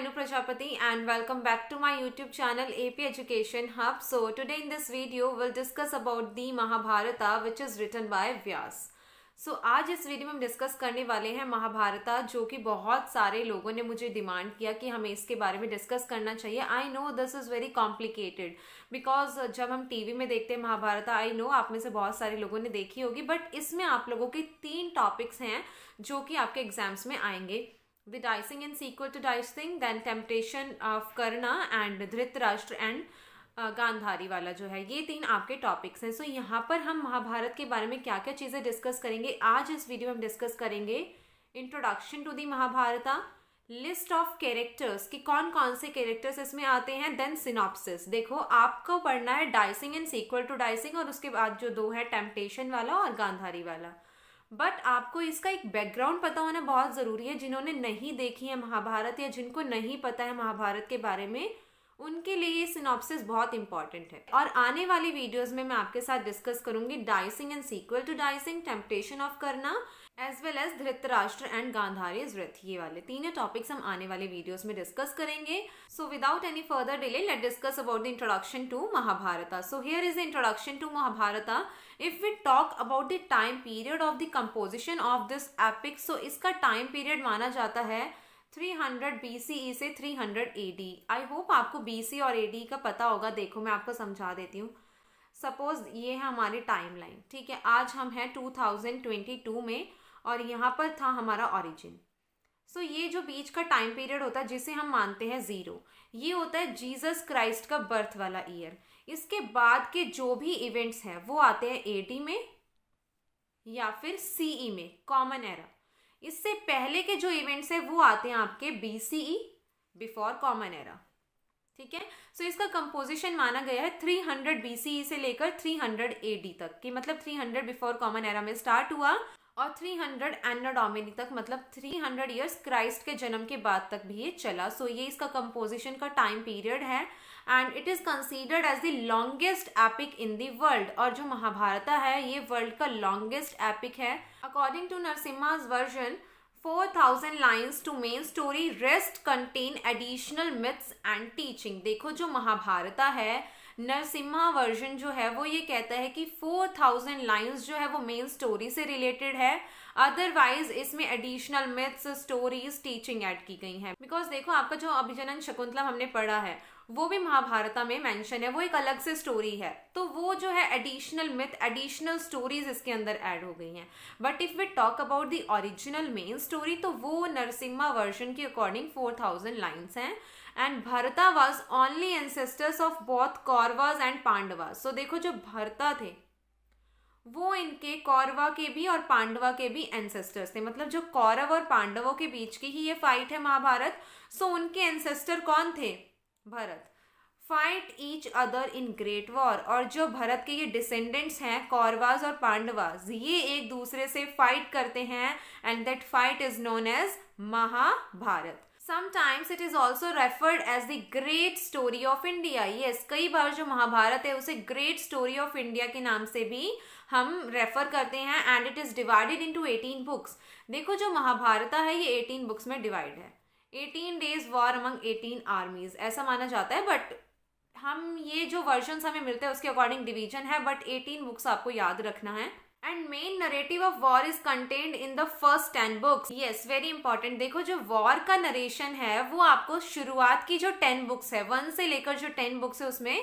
Anu Prajapati and welcome back to my YouTube channel AP Education Hub. So today in this video we'll discuss about the Mahabharata which is written by Vyas. So so, आज इस video में हम discuss करने वाले हैं महाभारता जो कि बहुत सारे लोगों ने मुझे डिमांड किया कि हमें इसके बारे में डिस्कस करना चाहिए I know this is very complicated because जब हम टीवी में देखते हैं महाभारता आई नो आप में से बहुत सारे लोगों ने देखी होगी बट इसमें आप लोगों के तीन टॉपिक्स हैं जो कि आपके एग्जाम्स में आएंगे the dicing and sequel to dicing then temptation of karna and dhritarashtra and Gandhari वाला जो है ये तीन आपके टॉपिक्स हैं सो so, यहाँ पर हम महाभारत के बारे में क्या क्या चीज़ें डिस्कस करेंगे आज इस वीडियो में हम डिस्कस करेंगे introduction to the Mahabharata list of characters कि कौन कौन से कैरेक्टर्स इसमें आते हैं देन सिनॉप्सिस देखो आपको पढ़ना है dicing and sequel to dicing और उसके बाद जो दो है टेम्पटेशन वाला और गांधारी वाला बट आपको इसका एक बैकग्राउंड पता होना बहुत ज़रूरी है जिन्होंने नहीं देखी है महाभारत या जिनको नहीं पता है महाभारत के बारे में उनके लिए ये सिनॉप्सिस बहुत इंपॉर्टेंट है और आने वाली वीडियोस में मैं आपके साथ डिस्कस करूंगी dicing and sequel to dicing temptation of Karna as well as Dhritarashtra and Gandhari व्रत ये वाले तीनों टॉपिक्स हम आने वाले वीडियोस में डिस्कस करेंगे so without any further delay let discuss about the introduction to Mahabharata so here is the introduction to Mahabharata if we talk about the time period of the composition of this epic so इसका time period माना जाता है 300 BCE से 300 AD आई hope आपको सी और AD का पता होगा देखो मैं आपको समझा देती हूँ सपोज ये है हमारी टाइमलाइन ठीक है आज हम हैं 2022 में और यहाँ पर था हमारा ऑरिजिन सो so, ये जो बीच का टाइम पीरियड होता है जिसे हम मानते हैं ज़ीरो ये होता है जीसस क्राइस्ट का बर्थ वाला ईयर इसके बाद के जो भी इवेंट्स हैं वो आते हैं ए में या फिर सीई e में कॉमन एरा इससे पहले के जो इवेंट्स हैं वो आते हैं आपके B C before common era ठीक है सो इसका कंपोजिशन माना गया है 300 हंड्रेड e से लेकर 300 हंड्रेड तक कि मतलब 300 बिफोर कॉमन एरा में स्टार्ट हुआ और 300 हंड्रेड एनाडोमिनी तक मतलब 300 ईयर्स क्राइस्ट के जन्म के बाद तक भी ये चला सो so, ये इसका कंपोजिशन का टाइम पीरियड है and it is considered as the longest epic in the world और जो महाभारता है ये वर्ल्ड का लॉन्गेस्ट एपिक है according to Narasimha's version 4000 lines to main story rest contain additional myths and teaching देखो जो महाभारता है नरसिम्हा वर्जन जो है वो ये कहता है कि 4000 लाइन्स जो है वो मेन स्टोरी से रिलेटेड है अदरवाइज इसमें additional myths stories teaching add की गई हैं बिकॉज देखो आपका जो अभिजनन शकुंतलम हमने पढ़ा है वो भी महाभारता में मेंशन है वो एक अलग से स्टोरी है तो वो जो है एडिशनल मिथ एडिशनल स्टोरीज इसके अंदर ऐड हो गई हैं but if we talk about the original main story तो वो नरसिम्हा वर्जन के अकॉर्डिंग 4000 लाइन्स हैं and Bharata was only ancestors of both Kauravas and Pandavas so देखो जो भरता थे वो इनके कौरवा के भी और पांडवा के भी एंसेस्टर्स थे मतलब जो कौरव और पांडवों के बीच की ही ये फाइट है महाभारत सो उनके एंसेस्टर कौन थे Bharat fight each other in great war और जो भरत के ये डिसेंडेंट्स हैं कौरवाज और पांडवाज ये एक दूसरे से फाइट करते हैं and that fight is known as Mahabharat sometimes it is also referred as the great story of India yes कई बार जो महाभारत है उसे ग्रेट स्टोरी ऑफ इंडिया के नाम से भी हम रेफर करते हैं and it is divided in to eighteen books देखो जो महाभारत है ये एटीन बुक्स में डिवाइड है eighteen days war among eighteen armies ऐसा माना जाता है बट हम ये जो वर्जन हमें मिलते हैं उसके अकॉर्डिंग डिवीजन है बट एटीन बुक्स आपको याद रखना है and main narrative of war is contained in the first ten books yes very important देखो जो वॉर का नरेशन है वो आपको शुरुआत की जो टेन बुक्स है वन से लेकर जो टेन बुक्स है उसमें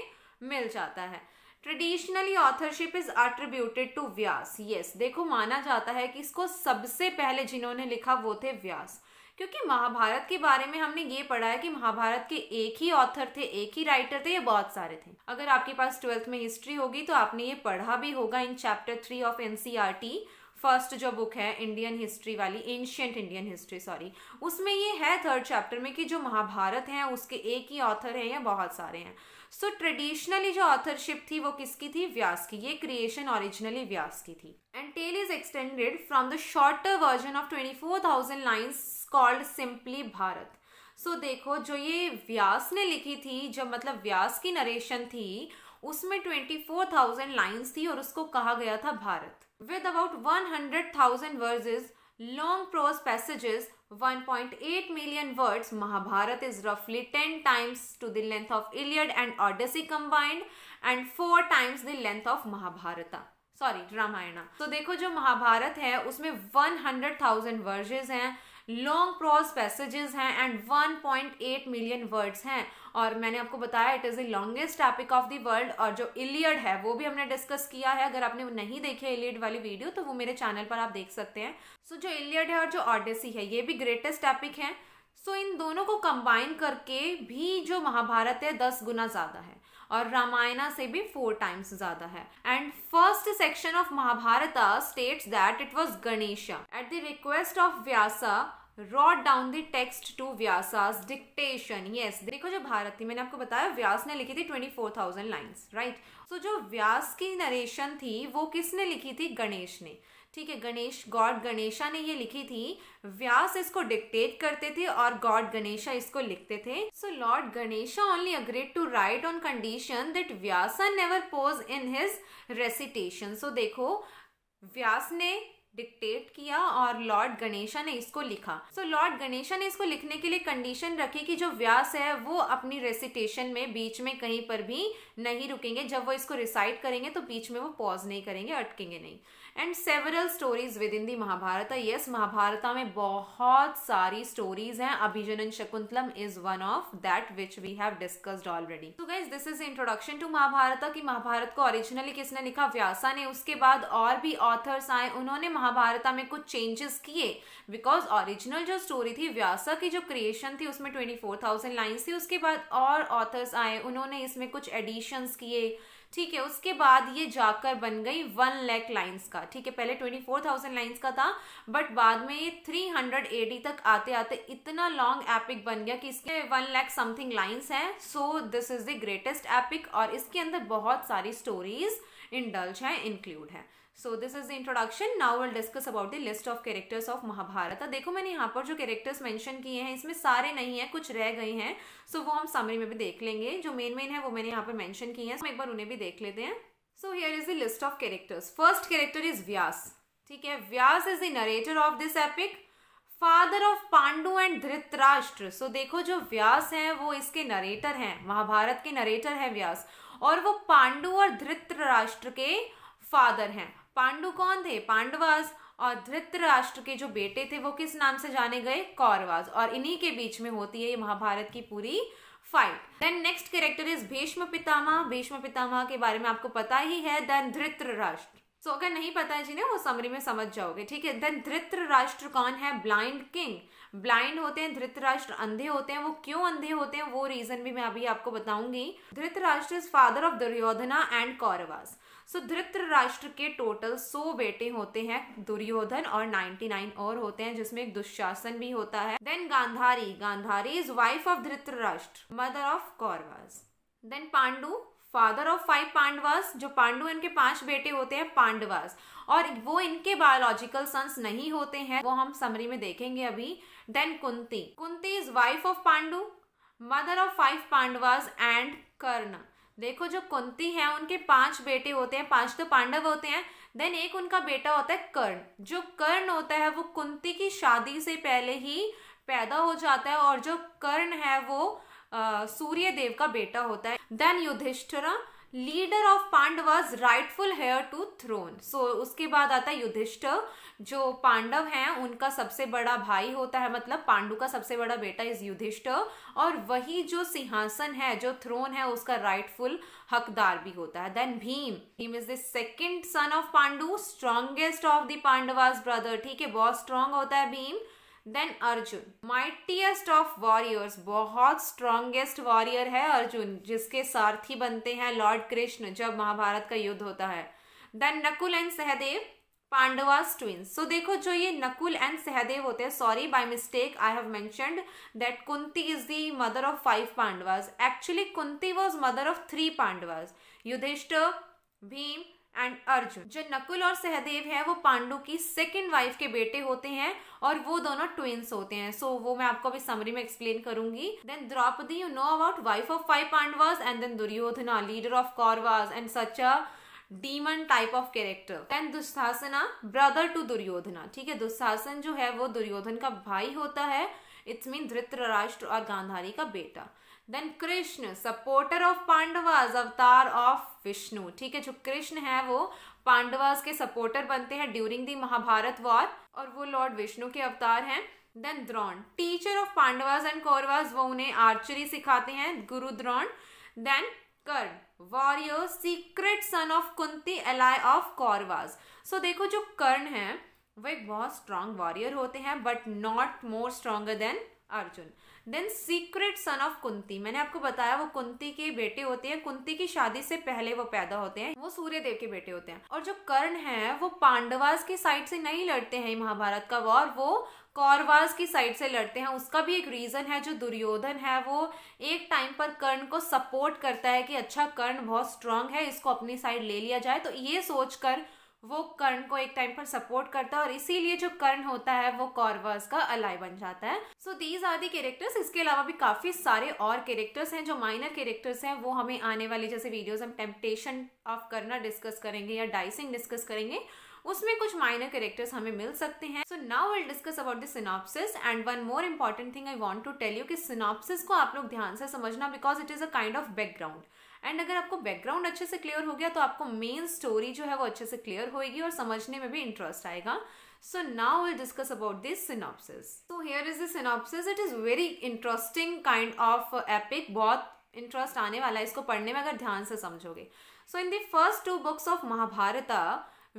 मिल जाता है traditionally authorship is attributed to Vyas yes देखो माना जाता है कि इसको सबसे पहले जिन्होंने लिखा वो थे व्यास क्योंकि महाभारत के बारे में हमने ये पढ़ा है कि महाभारत के एक ही ऑथर थे एक ही राइटर थे या बहुत सारे थे अगर आपके पास ट्वेल्थ में हिस्ट्री होगी तो आपने ये पढ़ा भी होगा in chapter three of an first जो बुक है इंडियन हिस्ट्री वाली एंशियंट इंडियन हिस्ट्री सॉरी उसमें ये है थर्ड चैप्टर में कि जो महाभारत हैं उसके एक ही ऑथर हैं या बहुत सारे हैं सो so, ट्रेडिशनली जो ऑथरशिप थी वो किसकी थी व्यास की ये क्रिएशन ओरिजिनली व्यास की थी and tale is extended from the shorter version of twenty four thousand lines called simply Bharat so देखो जो ये व्यास ने लिखी थी जब मतलब व्यास की नरेशन थी उसमें ट्वेंटी फोर थाउजेंड लाइन्स थी और उसको कहा गया था Bharat with about one hundred thousand verses long prose passages 1.8 million words Mahabharat is रफली ten times to length of Iliad and Odyssey combined and four times the length of Mahabharat sorry Ramayan तो देखो जो महाभारत है उसमें वन हंड्रेड थाउजेंड वर्जेज हैं long prose passages हैं and 1.8 million words हैं और मैंने आपको बताया it is the longest topic of the world और जो इलियड है वो भी हमने डिस्कस किया है अगर आपने नहीं देखे इलियड वाली वीडियो तो वो मेरे चैनल पर आप देख सकते हैं सो so, जो इलियड है और जो ऑडेसी है ये भी ग्रेटेस्ट टॉपिक है सो so, इन दोनों को कंबाइन करके भी जो महाभारत है दस गुना ज़्यादा है और रामायणा से भी फोर टाइम्स ज्यादा है and first section of Mahabharat states that it was Ganesha at the request of Vyasa wrote down the text to Vyasa's dictation yes देखो जो भारत थी मैंने आपको बताया व्यास ने लिखी थी twenty four thousand lines right so जो व्यास की नरेशन थी वो किसने लिखी थी गणेश ने ठीक है गणेश गॉड गणेशा ने ये लिखी थी व्यास इसको डिक्टेट करते थे और गॉड गणेशा इसको लिखते थे so lord Ganesha only agreed to write on condition that Vyasa never pause in his recitation so देखो व्यास ने डिक्टेट किया और लॉर्ड गणेशा ने इसको लिखा सो लॉर्ड गणेशा ने इसको लिखने के लिए कंडीशन रखी कि जो व्यास है वो अपनी रेसिटेशन में बीच में कहीं पर भी नहीं रुकेंगे जब वो इसको रिसाइट करेंगे तो बीच में वो पॉज नहीं करेंगे अटकेंगे नहीं and several stories with in the Mahabharata yes Mahabharata में बहुत सारी स्टोरीज हैं Abhijnana Shakuntalam is one of that which we have discussed already तो guys this is introduction to Mahabharata की महाभारत को ओरिजिनली किसने लिखा व्यासा ने उसके बाद और भी ऑथर्स आए उन्होंने महाभारता में कुछ चेंजेस किए बिकॉज ऑरिजिनल जो स्टोरी थी व्यासा की जो क्रिएशन थी उसमें ट्वेंटी फोर थाउजेंड लाइन्स थी उसके बाद और ऑथर्स आए उन्होंने इसमें कुछ एडिशंस किए ठीक है उसके बाद ये जाकर बन गई वन लैख लाइन्स का ठीक है पहले ट्वेंटी फोर थाउजेंड लाइन्स का था बट बाद में ये थ्री हंड्रेड डी तक आते आते इतना लॉन्ग एपिक बन गया कि इसके वन लैख समथिंग लाइन्स हैं so this is the greatest epic और इसके अंदर बहुत सारी स्टोरीज इंडल्ज हैं इंक्लूड हैं so this is the introduction now will discuss about the list of characters of Mahabharata देखो मैंने यहाँ पर जो कैरेक्टर्स मेंशन किए हैं इसमें सारे नहीं हैं कुछ रह गए हैं सो so, वो हम समरी में भी देख लेंगे जो मेन मेन है वो मैंने यहाँ पर मैंशन किए हैं so, एक बार उन्हें भी देख लेते हैं so here is the list of characters first character is Vyas ठीक है Vyas is the narrator of this epic father of Pandu and Dhritarashtra so देखो जो व्यास है वो इसके नरेटर हैं महाभारत के नरेटर हैं व्यास और वो पांडु और धृतराष्ट्र के फादर हैं पांडु कौन थे पांडवास और धृतराष्ट्र के जो बेटे थे वो किस नाम से जाने गए कौरवास और इन्हीं के बीच में होती है ये महाभारत की पूरी fight then next character is Bhishma Pitamah Bhishma Pitamah के बारे में आपको पता ही है देन धृतराष्ट्र सो so, अगर नहीं पता है जिन्हें वो समरी में समझ जाओगे ठीक है देन धृतराष्ट्र कौन है ब्लाइंड किंग ब्लाइंड होते हैं धृतराष्ट्र अंधे होते हैं वो क्यों अंधे होते हैं वो रीजन भी मैं अभी आपको बताऊंगी Dhritarashtra is father of Duryodhana and Kauravas so Dhritarashtra के टोटल सो बेटे होते हैं दुर्योधन और 99 और होते हैं जिसमें एक दुशासन भी होता है then Gandhari Gandhari is wife of Dhritarashtra mother of Kauravas then Pandu father of five Pandavas जो पांडु इनके पांच बेटे होते हैं पांडवास और वो इनके बायोलॉजिकल सन्स नहीं होते हैं वो हम समरी में देखेंगे अभी then Kunti Kunti is wife of Pandu mother of five Pandavas and Karna देखो जो कुंती हैं उनके पांच बेटे होते हैं पांच तो पांडव होते हैं देन एक उनका बेटा होता है कर्ण जो कर्ण होता है वो कुंती की शादी से पहले ही पैदा हो जाता है और जो कर्ण है वो सूर्य देव का बेटा होता है then Yudhishthira leader of Pandavas rightful heir to throne so उसके बाद आता है युधिष्ठ जो पांडव हैं उनका सबसे बड़ा भाई होता है मतलब पांडु का सबसे बड़ा बेटा इज युधिष्ठ और वही जो सिंहासन है जो थ्रोन है उसका राइटफुल हकदार भी होता है then Bhim Bhim is the second son of Pandu strongest of the Pandavas brother ठीक है बहुत स्ट्रांग होता है Bhim then Arjun mightiest of warriors बहुत स्ट्रॉन्गेस्ट वॉरियर है अर्जुन जिसके सारथी बनते हैं लॉर्ड कृष्ण जब महाभारत का युद्ध होता है then Nakul and Sahdev Pandavas twins so देखो जो ये नकुल एंड सहदेव होते हैं sorry by mistake I have मैं that Kunti is the mother of five Pandavas actually Kunti was mother of three Pandavas Yudhishthira Bhim and Arjun जो नकुल और सहदेव हैं वो पांडु की सेकंड वाइफ के बेटे होते हैं और वो दोनों ट्विंस होते हैं सो so, वो मैं आपको अभी समरी में एक्सप्लेन करूंगी then Draupadi you know about wife of five Pandavas and then Duryodhana leader of Kauravas and such a demon type of character then Dushasana brother to Duryodhana ठीक है दुस्साहसन जो है वो दुर्योधन का भाई होता है इट्स मीन धृतराष्ट्र और गांधारी का बेटा then Krishna supporter of Pandavas avatar of Vishnu ठीक है जो कृष्ण है वो पांडवाज के सपोर्टर बनते हैं ड्यूरिंग दी महाभारत वॉर और वो लॉर्ड विष्णु के अवतार हैं then Drona teacher of Pandavas and Kauravas वो उन्हें आर्चरी सिखाते हैं Guru Drona then Karna warrior secret son of Kunti ally of Kauravas so देखो जो कर्ण है वो एक बहुत स्ट्रांग वॉरियर होते हैं but not more stronger than Arjun then secret son of Kunti मैंने आपको बताया वो कुंती के बेटे होते हैं कुंती की शादी से पहले वो पैदा होते हैं वो सूर्य देव के बेटे होते हैं और जो कर्ण है वो पांडवास की साइड से नहीं लड़ते हैं महाभारत का वॉर वो कौरवास की साइड से लड़ते हैं उसका भी एक रीज़न है जो दुर्योधन है वो एक टाइम पर कर्ण को सपोर्ट करता है कि अच्छा कर्ण बहुत स्ट्रांग है इसको अपनी साइड ले लिया जाए तो ये सोचकर वो कर्ण को एक टाइम पर सपोर्ट करता है और इसीलिए जो कर्ण होता है वो कौरवर्स का अलाई बन जाता है so these are the characters इसके अलावा भी काफी सारे और कैरेक्टर्स हैं जो माइनर कैरेक्टर्स हैं वो हमें आने वाले जैसे वीडियोस हम टेम्पटेशन ऑफ करना डिस्कस करेंगे या डाइसिंग डिस्कस करेंगे उसमें कुछ माइनर कैरेक्टर्स हमें मिल सकते हैं so now will discuss about the synopsis and one more important thing I want to tell you कि सिनॉप्सिस को आप लोग ध्यान से समझना because it is a kind of background एंड अगर आपको बैकग्राउंड अच्छे से क्लियर हो गया तो आपको मेन स्टोरी जो है वो अच्छे से क्लियर होएगी और समझने में भी इंटरेस्ट आएगा so now will discuss about this synopsis so here is synopsis it is very interesting kind of epic बहुत इंटरेस्ट आने वाला है इसको पढ़ने में अगर ध्यान से समझोगे so in the first two books of Mahabharata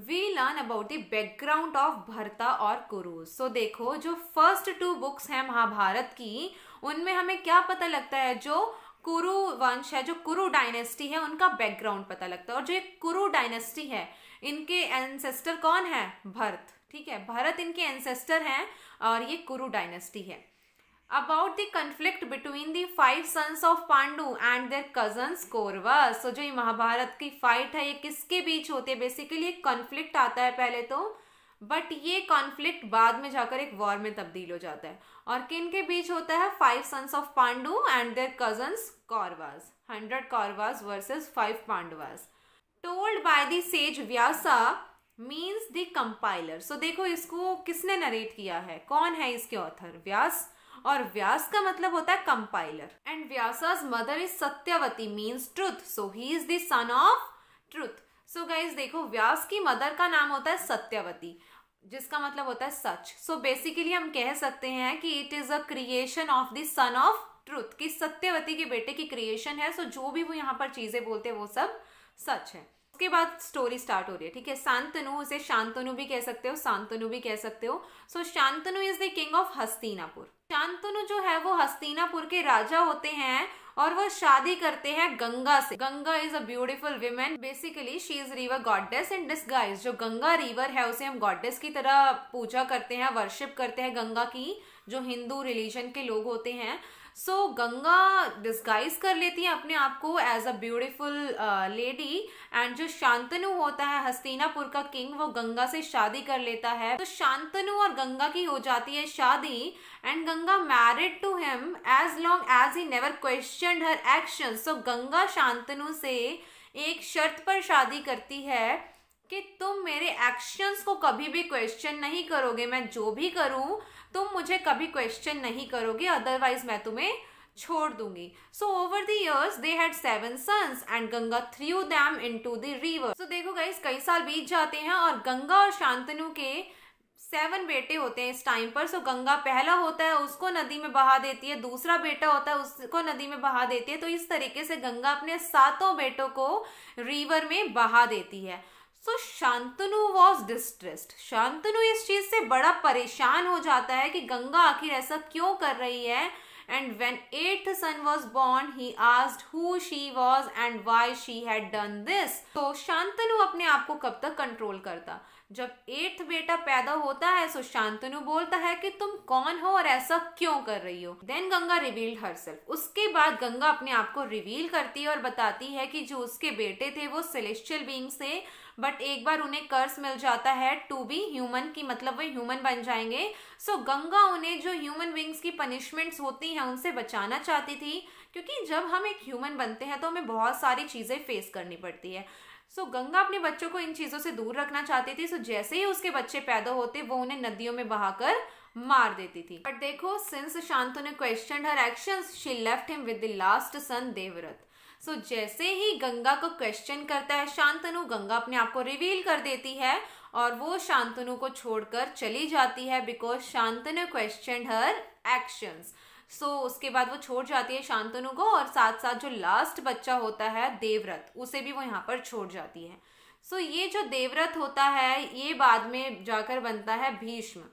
we learn about the background of Bharata और कुरु सो so, देखो जो फर्स्ट टू बुक्स हैं महाभारत की उनमें हमें क्या पता लगता है जो कुरु वंश है जो कुरु डायनेस्टी है उनका बैकग्राउंड पता लगता है और जो एक कुरु डायनेस्टी है इनके एंसेस्टर कौन है भरत ठीक है भरत इनके एंसेस्टर हैं और ये कुरु डायनेस्टी है about the conflict between the five sons of Pandu and their cousins Kauravas तो जो ये महाभारत की फाइट है ये किसके बीच होती है बेसिकली एक कॉन्फ्लिक्ट आता है पहले तो बट ये कॉन्फ्लिक्ट बाद में जाकर एक वॉर में तब्दील हो जाता है और किन के बीच होता है five sons of Pandu and their cousins Kauravas hundred Kauravas versus five Pandavas told by the sage Vyasa means the compiler so देखो इसको किसने नरेट किया है कौन है इसके ऑथर व्यास और व्यास का मतलब होता है compiler and Vyasa's mother is Satyavati means truth so he is the son of truth so guys देखो व्यास की मदर का नाम होता है सत्यवती जिसका मतलब होता है सच सो बेसिकली हम कह सकते हैं कि it is a creation of the son of truth कि सत्यवती के बेटे की क्रिएशन है सो so जो भी वो यहाँ पर चीजें बोलते हैं वो सब सच है उसके बाद स्टोरी स्टार्ट हो रही है ठीक है शांतनु उसे शांतनु भी कह सकते हो शांतनु भी कह सकते हो so so, Shantanu is the king of Hastinapur Shantanu जो है वो हस्तिनापुर के राजा होते हैं और वो शादी करते हैं गंगा से Ganga is a beautiful women basically she is river goddess in disguise जो गंगा रिवर है उसे हम गॉडेस की तरह पूजा करते हैं वर्शिप करते हैं गंगा की जो हिंदू रिलीजन के लोग होते हैं सो so, गंगा डिस्गाइज कर लेती है अपने आप को as a beautiful lady and जो शांतनु होता है हस्तिनापुर का किंग वो गंगा से शादी कर लेता है तो शांतनु और गंगा की हो जाती है शादी and Ganga married to him as long as he never question her action so Ganga Shantanu से एक शर्त पर शादी करती है कि तुम मेरे एक्शंस को कभी भी क्वेश्चन नहीं करोगे मैं जो भी करूं तुम मुझे कभी क्वेश्चन नहीं करोगे अदरवाइज मैं तुम्हें छोड़ दूंगी so over the years they had seven sons and Ganga threw them into the river so देखो गाइस कई साल बीत जाते हैं और गंगा और शांतनु के सेवन बेटे होते हैं इस टाइम पर सो गंगा पहला होता है उसको नदी में बहा देती है दूसरा बेटा होता है उसको नदी में बहा देती है तो इस तरीके से गंगा अपने सातों बेटों को रिवर में बहा देती है तो शांतनु वॉज डिस्ट्रेस्ड शांतनु इस चीज़ से बड़ा परेशान हो जाता है कि गंगा आखिर ऐसा क्यों कर रही है and when eighth son was born he asked who she was and why she had done this तो शांतनु अपने आप को कब तक कंट्रोल करता जब एट्थ बेटा पैदा होता है सो तो शांतनु बोलता है कि तुम कौन हो और ऐसा क्यों कर रही हो देन गंगा रिवील्ड हरसेल्फ उसके बाद गंगा अपने आप को रिवील करती है और बताती है कि जो उसके बेटे थे वो सेलेस्टियल बींग्स थे बट एक बार उन्हें कर्स मिल जाता है टू बी ह्यूमन की मतलब वे ह्यूमन बन जाएंगे सो so, गंगा उन्हें जो ह्यूमन बींग्स की पनिशमेंट्स होती हैं उनसे बचाना चाहती थी क्योंकि जब हम एक ह्यूमन बनते हैं तो हमें बहुत सारी चीज़ें फेस करनी पड़ती है सो so, गंगा अपने बच्चों को इन चीज़ों से दूर रखना चाहती थी सो so, जैसे ही उसके बच्चे पैदा होते वो उन्हें नदियों में बहाकर मार देती थी बट देखो सिंस शांतु ने question her action she left him with the last son Devavrata so so, जैसे ही गंगा को क्वेश्चन करता है शांतनु गंगा अपने आप को रिवील कर देती है और वो शांतनु को छोड़कर चली जाती है because Shantanu question her actions so so, उसके बाद वो छोड़ जाती है शांतनु को और साथ साथ जो लास्ट बच्चा होता है देवव्रत उसे भी वो यहाँ पर छोड़ जाती है सो so, ये जो देवव्रत होता है ये बाद में जाकर बनता है भीष्म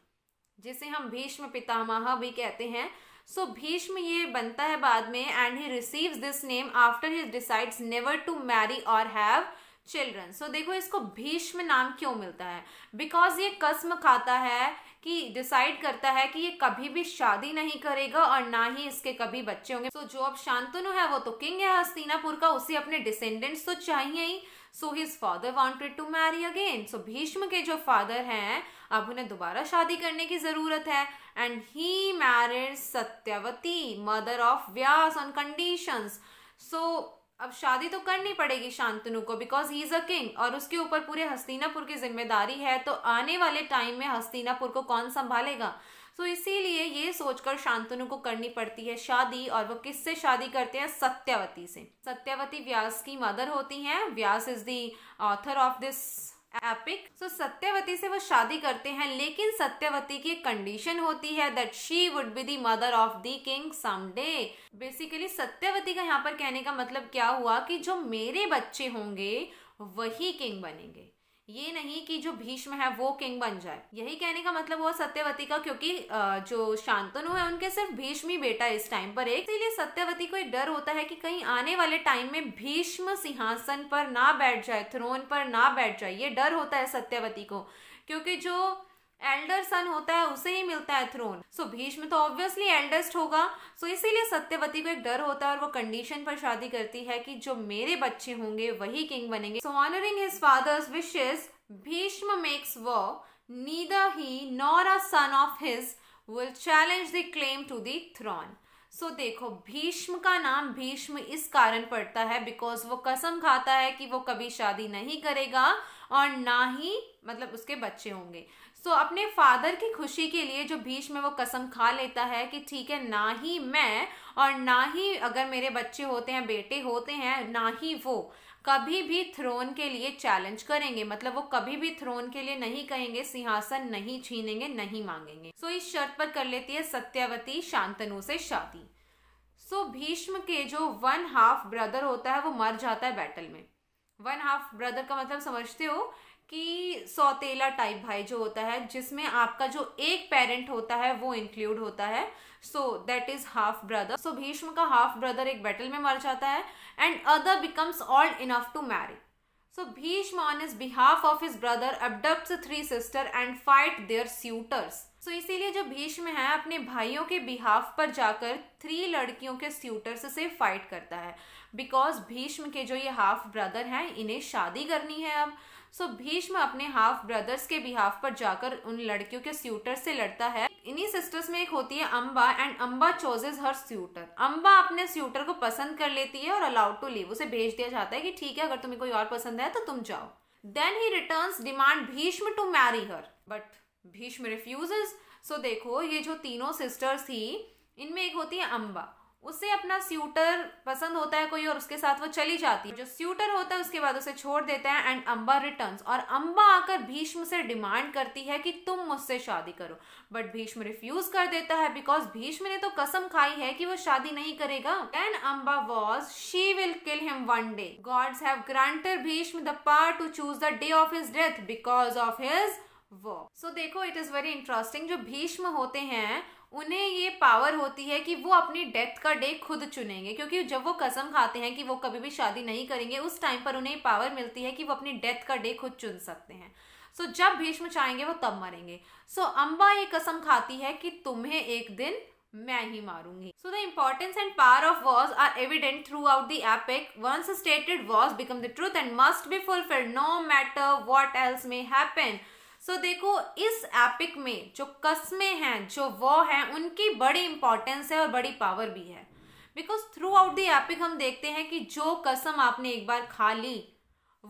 जिसे हम भीष्म पितामह भी कहते हैं सो भीष्म ये बनता है बाद में and he receives this name after he decides never to marry और हैव चिल्ड्रन सो देखो इसको भीष्म नाम क्यों मिलता है बिकॉज ये कस्म खाता है कि डिसाइड करता है कि ये कभी भी शादी नहीं करेगा और ना ही इसके कभी बच्चे होंगे सो so, जो अब शांतनु है वो तो किंग है हस्तिनापुर का उसे अपने डिसेंडेंट्स तो चाहिए ही so his father wanted to marry again so Bhishma के जो फादर हैं अब उन्हें दोबारा शादी करने की ज़रूरत है and he married Satyavati, mother of Vyas on conditions. So अब शादी तो करनी पड़ेगी शांतनु को because he is a king और उसके ऊपर पूरे हस्तिनापुर की जिम्मेदारी है तो आने वाले टाइम में हस्तिनापुर को कौन संभालेगा सो so, इसीलिए ये सोचकर शांतनु को करनी पड़ती है शादी और वो किससे शादी करते हैं सत्यावती से सत्यावती व्यास की मदर होती हैं Vyas is the author of this epic so Satyavati से वो शादी करते हैं लेकिन सत्यवती की कंडीशन होती है that she would be the mother of the king someday basically Satyavati का यहाँ पर कहने का मतलब क्या हुआ कि जो मेरे बच्चे होंगे वही किंग बनेंगे ये नहीं कि जो भीष्म है वो किंग बन जाए यही कहने का मतलब हुआ सत्यवती का क्योंकि जो शांतनु है उनके सिर्फ भीष्म ही बेटा इस टाइम पर एक इसीलिए सत्यवती को एक डर होता है कि कहीं आने वाले टाइम में भीष्म सिंहासन पर ना बैठ जाए थ्रोन पर ना बैठ जाए ये डर होता है सत्यवती को क्योंकि जो एल्डर सन होता है उसे ही मिलता है थ्रोन सो so, भीष्म तो ऑब्वियसली एल्डेस्ट होगा सो so, इसीलिए सत्यवती को एक डर होता है और वो कंडीशन पर शादी करती है कि जो मेरे बच्चे होंगे वही किंग बनेंगे so honouring his father's wishes Bhishma makes vow neither he nor a son of his will challenge the claim to the throne so so, देखो भीष्म का नाम भीष्म इस कारण पड़ता है बिकॉज वो कसम खाता है कि वो कभी शादी नहीं करेगा और ना ही मतलब उसके बच्चे होंगे तो अपने फादर की खुशी के लिए जो भीष्म वो कसम खा लेता है कि ठीक है ना ही मैं और ना ही अगर मेरे बच्चे होते हैं बेटे होते हैं ना ही वो कभी भी थ्रोन के लिए चैलेंज करेंगे मतलब वो कभी भी थ्रोन के लिए नहीं कहेंगे सिंहासन नहीं छीनेंगे नहीं मांगेंगे सो so, इस शर्त पर कर लेती है सत्यावती शांतनु से शादी सो so, भीष्म के जो वन हाफ ब्रदर होता है वो मर जाता है बैटल में वन हाफ ब्रदर का मतलब समझते हो कि सौतेला टाइप भाई जो होता है जिसमें आपका जो एक पेरेंट होता है वो इंक्लूड होता है so that is half brother so Bhishma का हाफ ब्रदर एक बैटल में मर जाता है and other becomes old enough to marry so Bhishma on is behalf of his brother abduct three sister and fight their suitors so इसीलिए जो भीष्म है अपने भाइयों के बिहाफ पर जाकर थ्री लड़कियों के स्यूटर्स से फाइट करता है बिकॉज भीष्म के जो ये हाफ ब्रदर हैं इन्हें शादी करनी है अब सो भीष्म अपने हाफ ब्रदर्स के बिहाफ पर जाकर उन लड़कियों के स्यूटर से लड़ता है इन्हीं सिस्टर्स में एक होती है Amba and Amba chooses her suitor Amba अपने स्यूटर को पसंद कर लेती है और अलाउड टू लीव उसे भेज दिया जाता है कि ठीक है अगर तुम्हें कोई और पसंद है तो तुम जाओ then he return demand Bhishma to marry her but Bhishma refuse so देखो ये जो तीनों सिस्टर्स थी इनमें एक होती है अम्बा उसे अपना स्यूटर पसंद होता है कोई और उसके साथ वो चली जाती है जो स्यूटर होता है उसके बाद उसे छोड़ देता है एंड अम्बा रिटर्न्स और अम्बा आकर भीष्म से डिमांड करती है कि तुम मुझसे शादी करो बट भीष्म रिफ्यूज कर देता है बिकॉज भीष्म ने तो कसम खाई है कि वो शादी नहीं करेगा then Amba vows she will kill him one day gods have granted Bhishma the power to choose the day of his death because of his vow so देखो इट इज़ वेरी इंटरेस्टिंग जो भीष्म होते हैं उन्हें ये पावर होती है कि वो अपनी डेथ का डे खुद चुनेंगे क्योंकि जब वो कसम खाते हैं कि वो कभी भी शादी नहीं करेंगे उस टाइम पर उन्हें पावर मिलती है कि वो अपनी डेथ का डे खुद चुन सकते हैं सो so, जब भीष्म चाहेंगे वो तब मरेंगे सो so, अम्बा ये कसम खाती है कि तुम्हें एक दिन मैं ही मारूंगी so the importance and power of vows are evident throughout the epic once stated vows become the truth and must be fulfilled no matter what else may happen so so, देखो इस epic में जो कस्में हैं जो वो हैं उनकी बड़ी इंपॉर्टेंस है और बड़ी पावर भी है because throughout the epic हम देखते हैं कि जो कसम आपने एक बार खा ली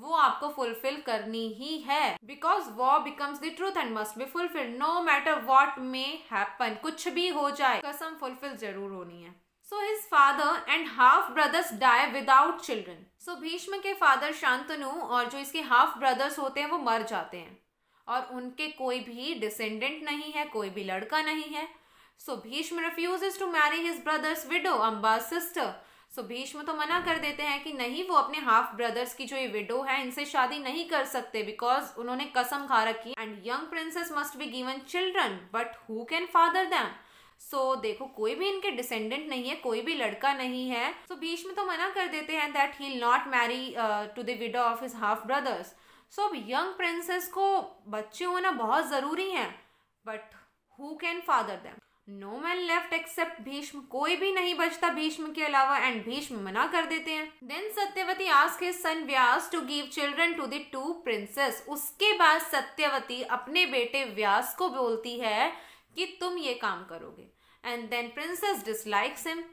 वो आपको फुलफिल करनी ही है because vow becomes the truth and must be fulfil no matter what may happen कुछ भी हो जाए कसम फुलफिल जरूर होनी है so his father and half brothers die without children so Bhishma के फादर शांतनु और जो इसके हाफ ब्रदर्स होते हैं वो मर जाते हैं और उनके कोई भी डिसेंडेंट नहीं है कोई भी लड़का नहीं है so Bhishma refuses to marry his brothers widow Amba sister so Bhishma तो मना कर देते हैं कि नहीं वो अपने हाफ ब्रदर्स की जो ये विडो है इनसे शादी नहीं कर सकते बिकॉज उन्होंने कसम खा रखी and young princesses must be given children but who can father them so so, देखो कोई भी इनके डिसेंडेंट नहीं है कोई भी लड़का नहीं है सो so, भीष्म तो मना कर देते हैं that he not marry to the widow of his half brothers so अब यंग प्रिंसेस को बच्चे होना बहुत ज़रूरी है but who can father them no man left except Bhishma कोई भी नहीं बचता भीष्म के अलावा एंड भीष्म मना कर देते हैं then Satyavati ask his son Vyas to give children to the two princesses उसके बाद सत्यवती अपने बेटे व्यास को बोलती है कि तुम ये काम करोगे and then princesses dislikes him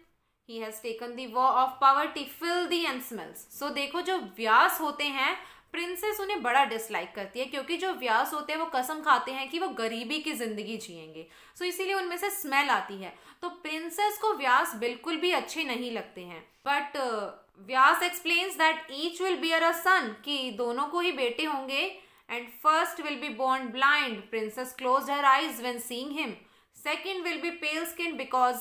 he has taken the vow of poverty filthy and smells so देखो जो व्यास होते हैं प्रिंसेस उन्हें बड़ा डिसलाइक करती है क्योंकि जो व्यास होते हैं वो कसम खाते हैं कि वो गरीबी की ज़िंदगी जिएंगे सो इसीलिए उनमें से स्मेल आती है तो प्रिंसेस को व्यास बिल्कुल भी अच्छे नहीं लगते हैं but uh, Vyasa explains that each will bear a son कि दोनों को ही बेटे होंगे and first will be born blind princess close her eyes when seeing him second will be pale skin because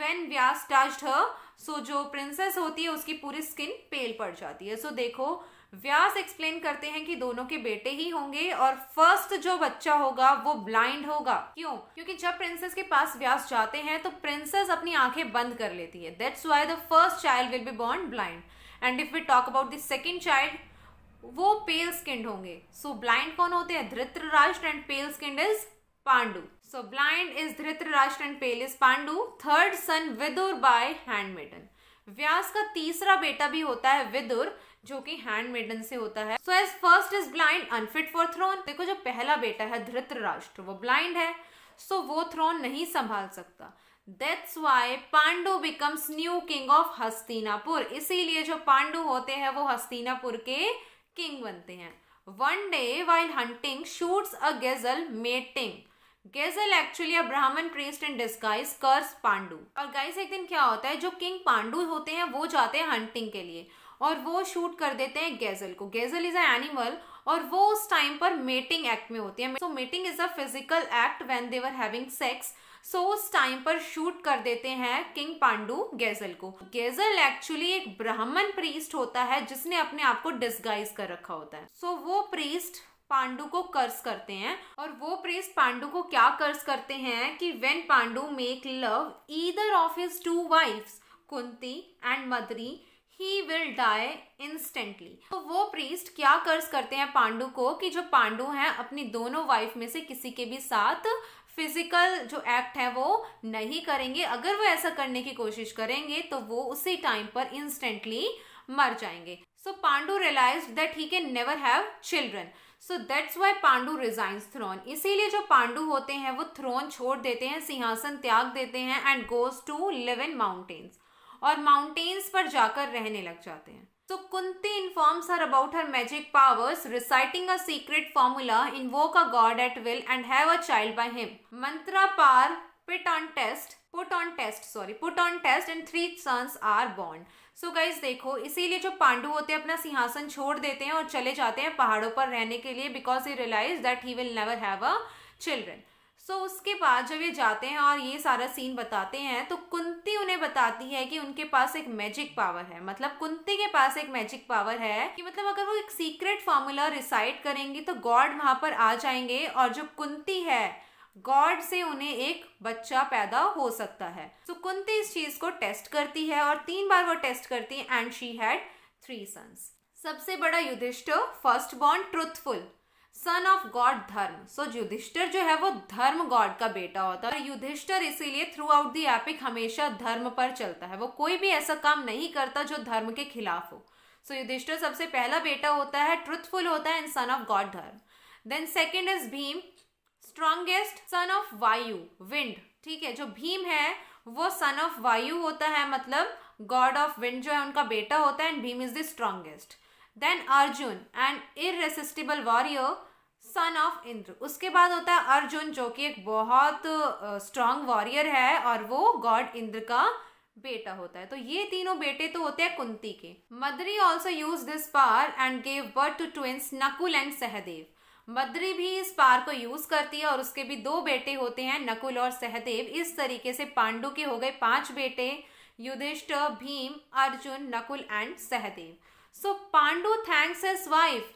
when Vyasa touched her so जो princess होती है उसकी पूरी स्किन पेल पड़ जाती है सो so, देखो व्यास एक्सप्लेन करते हैं कि दोनों के बेटे ही होंगे और फर्स्ट जो बच्चा होगा वो ब्लाइंड होगा क्यों क्योंकि जब प्रिंसेस के पास व्यास जाते हैं तो प्रिंसेस अपनी आंखें बंद कर लेती है that's why the first child will be born blind and if we talk about the second child वो पेल स्किंड होंगे सो so, ब्लाइंड कौन होते हैं Dhritarashtra and pale skinned is Pandu so blind is Dhritarashtra and pale is Pandu third son Vidura by handmaiden Vyasa का तीसरा बेटा भी होता है विदुर जो कि हैंड मेडन से होता है so as first is blind unfit for throne देखो जो पहला बेटा है धृतराष्ट्र वो ब्लाइंड है सो so वो थ्रोन नहीं संभाल सकता That's why Pandu becomes new king of Hastinapur. इसीलिए जो पांडु होते हैं वो हस्तिनापुर के किंग बनते हैं One day while hunting shoots a gazelle mating. Gazelle actually a Brahmin priest in disguise curses Pandu. और गाइस एक दिन क्या होता है जो किंग पांडु होते हैं वो जाते हैं हंटिंग के लिए और वो शूट कर देते हैं गैजल को गैजल इज एनिमल और वो उस टाइम पर मेटिंग एक्ट में होती है so mating is a physical act when they were having sex so उस टाइम पर शूट कर देते हैं किंग पांडु गैजल को गैजल एक्चुअली एक ब्राह्मण प्रीस्ट होता है जिसने अपने आप को डिस्गाइज कर रखा होता है सो so, वो प्रीस्ट पांडु को कर्स करते हैं और वो प्रेस पांडु को क्या कर्स करते हैं कि when Pandu make love either of his two wives Kunti and Madri he will die instantly तो वो प्रीस्ट क्या कर्ज करते हैं पांडु को कि जो पांडु हैं अपनी दोनों वाइफ में से किसी के भी साथ फिजिकल जो एक्ट है वो नहीं करेंगे अगर वो ऐसा करने की कोशिश करेंगे तो वो उसी टाइम पर इंस्टेंटली मर जाएंगे so Pandu realise that he can never have children so that's why Pandu resigns throne इसीलिए जो पांडू होते हैं वो थ्रोन छोड़ देते हैं सिंहासन त्याग देते हैं and goes to live in mountains और माउंटेन्स पर जाकर रहने लग जाते हैं सो तो Kunti informs her about her magic powers reciting a secret formula invoke का god at will and have child by him mantra power put on test put on test sorry put on test and three sons are बॉन्ड so guys देखो इसीलिए जो पांडु होते हैं अपना सिंहासन छोड़ देते हैं और चले जाते हैं पहाड़ों पर रहने के लिए because he realise that he will never have a children so so, उसके बाद जब ये जाते हैं और ये सारा सीन बताते हैं तो कुंती उन्हें बताती है कि उनके पास एक मैजिक पावर है मतलब कुंती के पास एक मैजिक पावर है कि मतलब अगर वो एक सीक्रेट फार्मूला रिसाइड करेंगी तो गॉड वहाँ पर आ जाएंगे और जो कुंती है गॉड से उन्हें एक बच्चा पैदा हो सकता है सो so, कुंती इस चीज़ को टेस्ट करती है और तीन बार वो टेस्ट करती है and she had three sons सबसे बड़ा युधिष्ठ फर्स्ट बॉन्ड truthful son of god Dharma so Yudhishthir जो है वो धर्म गॉड का बेटा होता है युधिष्ठर इसीलिए थ्रू आउट दी एपिक हमेशा धर्म पर चलता है वो कोई भी ऐसा काम नहीं करता जो धर्म के खिलाफ हो सो so, युधिष्ठर सबसे पहला बेटा होता है ट्रुथफुल होता है in son of god Dharma then second is Bhima strongest son of Vayu wind ठीक है जो भीम है वो सन ऑफ वायु होता है मतलब गॉड ऑफ विंड जो है उनका बेटा होता है and Bhima is the strongest then Arjuna and irresistible warrior son of Indra उसके बाद होता है अर्जुन जो कि एक बहुत स्ट्रांग वॉरियर है और वो गॉड इंद्र का बेटा होता है तो ये तीनों बेटे तो होते हैं कुंती के Madri also use this power and gave birth to twins Nakula and Sahadeva Madri भी इस पार को यूज करती है और उसके भी दो बेटे होते हैं नकुल और सहदेव इस तरीके से पांडु के हो गए पांच बेटे Yudhishthira Bhima Arjun Nakul and Sahadeva so Pandu thanks his wife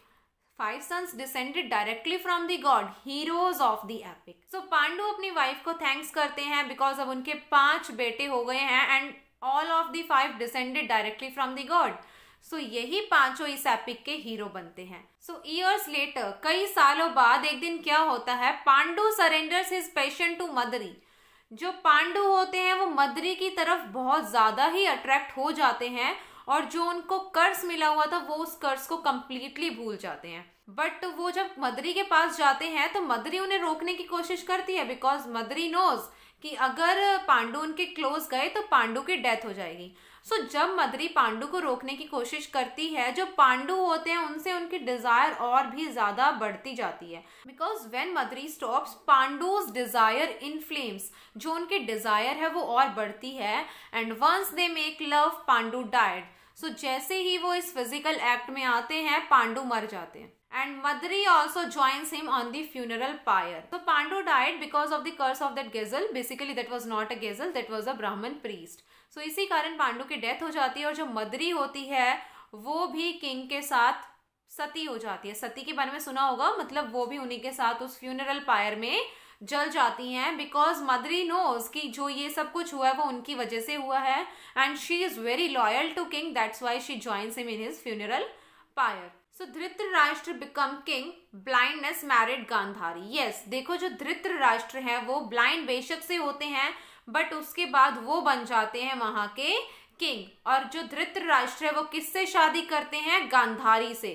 five sons descended directly from the god heroes of the epic so Pandu अपनी वाइफ को थैंक्स करते हैं बिकॉज अब उनके पांच बेटे हो गए हैं and all of the five descended directly from the god so यही पांचों इस एपिक के हीरो बनते हैं सो ईयर्स लेटर कई सालों बाद एक दिन क्या होता है Pandu surrenders his passion to Madri जो पांडु होते हैं वो मदरी की तरफ बहुत ज्यादा ही अट्रैक्ट हो जाते हैं और जो उनको कर्ज मिला हुआ था वो उस कर्ज को कम्प्लीटली भूल जाते हैं बट वो जब मदरी के पास जाते हैं तो मदरी उन्हें रोकने की कोशिश करती है बिकॉज मदरी नोज कि अगर पांडु उनके क्लोज गए तो पांडु की डेथ हो जाएगी सो so, जब मदरी पांडु को रोकने की कोशिश करती है जो पांडु होते हैं उनसे उनकी डिज़ायर और भी ज़्यादा बढ़ती जाती है because when Madri stops Pandu's desire in flames जो उनकी डिज़ायर है वो और बढ़ती है and once they make love Pandu died so so, जैसे ही वो इस फिजिकल एक्ट में आते हैं पांडु मर जाते हैं and Madri also joins him on the funeral pyre. So Pandu died because of the curse of that gazelle. Basically that was not a gazelle, that was a Brahmin priest. So इसी कारण पांडु की death हो जाती है और जो मदरी होती है वो भी किंग के साथ सती हो जाती है सती के बारे में सुना होगा मतलब वो भी उन्हीं के साथ उस फ्यूनरल पायर में जल जाती हैं बिकॉज मदरी नोज कि जो ये सब कुछ हुआ है वो उनकी वजह से हुआ है and she is very loyal to king that's why she joins him in his funeral pyre so Dhritarashtra become king blindness married Gandhari yes देखो जो धृतराष्ट्र है वो ब्लाइंड बेशक से होते हैं बट उसके बाद वो बन जाते हैं वहाँ के किंग और जो धृतराष्ट्र है वो किससे शादी करते हैं गांधारी से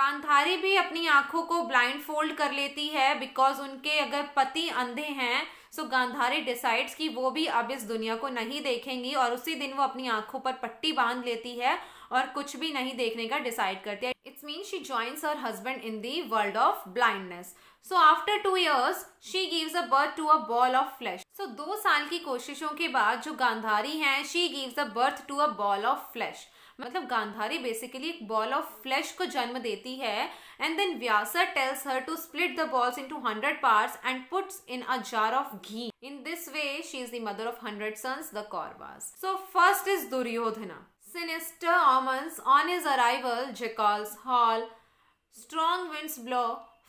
कांथारी भी अपनी आंखों को ब्लाइंड फोल्ड कर लेती है बिकॉज उनके अगर पति अंधे हैं सो गांधारी डिसाइड्स कि वो भी अब इस दुनिया को नहीं देखेंगी और उसी दिन वो अपनी आंखों पर पट्टी बांध लेती है और कुछ भी नहीं देखने का डिसाइड करती है it's mean she joins her husband in the world of blindness so after two years she gives a birth to a ball of flesh so दो साल की कोशिशों के बाद जो गांधारी हैं she gives a birth to a ball of flesh मतलब Gandhari basically एक बॉल ऑफ फ्लैश को जन्म देती है and then Vyasa tells her to split the balls into two hundred part and puts in a jar of ghee in this way she is the mother of hundred sons the Kauravas so first is Duryodhana sinister omens on his arrival jackals howl strong winds blow